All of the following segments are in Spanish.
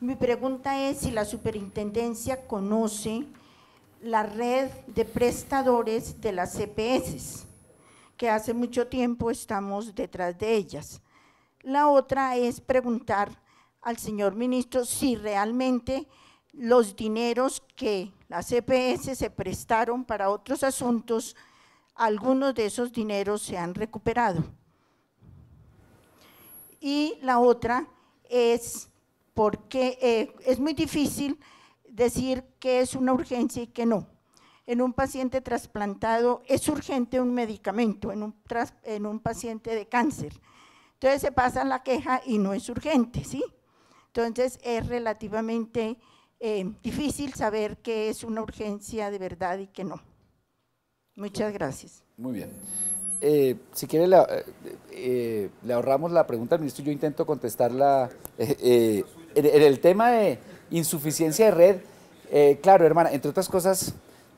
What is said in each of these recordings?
Mi pregunta es si la superintendencia conoce la red de prestadores de las CPS, que hace mucho tiempo estamos detrás de ellas. La otra es preguntar al señor ministro si realmente los dineros que las CPS se prestaron para otros asuntos, algunos de esos dineros se han recuperado. Y la otra es porque eh, es muy difícil decir que es una urgencia y que no. En un paciente trasplantado es urgente un medicamento, en un, en un paciente de cáncer. Entonces se pasa la queja y no es urgente, ¿sí? Entonces es relativamente eh, difícil saber qué es una urgencia de verdad y qué no. Muchas gracias. Muy bien. Eh, si quiere, le ahorramos la pregunta al ministro. Yo intento contestarla en, el tema de insuficiencia de red, eh, claro, hermana, entre otras cosas,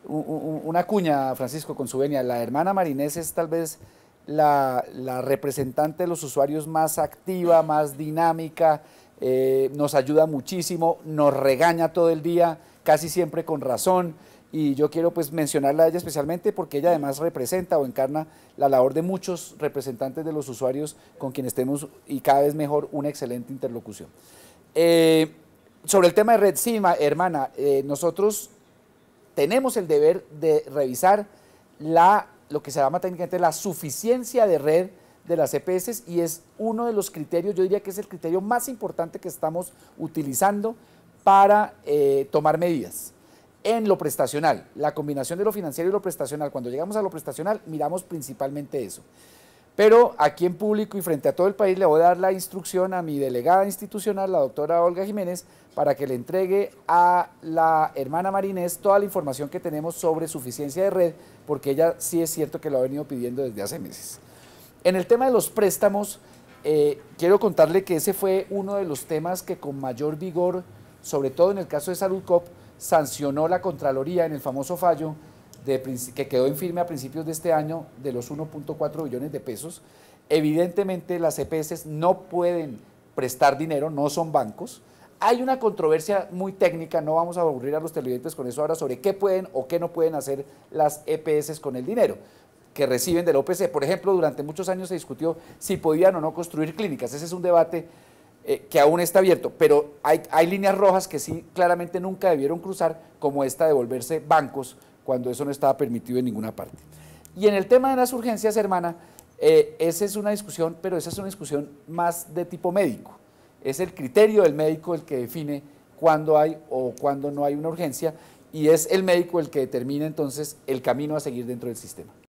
una cuña, Francisco, con su venia. La hermana Marinés es tal vez la, representante de los usuarios más activa, más dinámica, eh, nos ayuda muchísimo, nos regaña todo el día, casi siempre con razón. Y yo quiero pues mencionarla a ella especialmente porque ella además representa o encarna la labor de muchos representantes de los usuarios con quienes tenemos y cada vez mejor una excelente interlocución. Eh, sobre el tema de Red Cima, hermana, eh, nosotros tenemos el deber de revisar la, lo que se llama técnicamente la suficiencia de red de las EPS y es uno de los criterios, yo diría que es el criterio más importante que estamos utilizando para eh, tomar medidas. En lo prestacional, la combinación de lo financiero y lo prestacional, cuando llegamos a lo prestacional miramos principalmente eso. Pero aquí en público y frente a todo el país le voy a dar la instrucción a mi delegada institucional, la doctora Olga Jiménez, para que le entregue a la hermana Marinés toda la información que tenemos sobre suficiencia de red, porque ella sí es cierto que lo ha venido pidiendo desde hace meses. En el tema de los préstamos, eh, quiero contarle que ese fue uno de los temas que con mayor vigor, sobre todo en el caso de Saludcop, sancionó la Contraloría en el famoso fallo que quedó en firme a principios de este año de los 1.4 billones de pesos. Evidentemente las EPS no pueden prestar dinero, no son bancos. Hay una controversia muy técnica, no vamos a aburrir a los televidentes con eso ahora, sobre qué pueden o qué no pueden hacer las EPS con el dinero que reciben del OPC. Por ejemplo, durante muchos años se discutió si podían o no construir clínicas. Ese es un debate eh, que aún está abierto, pero hay, hay líneas rojas que sí claramente nunca debieron cruzar, como esta de volverse bancos cuando eso no estaba permitido en ninguna parte. Y en el tema de las urgencias, hermana, eh, esa es una discusión, pero esa es una discusión más de tipo médico. Es el criterio del médico el que define cuándo hay o cuándo no hay una urgencia y es el médico el que determina entonces el camino a seguir dentro del sistema.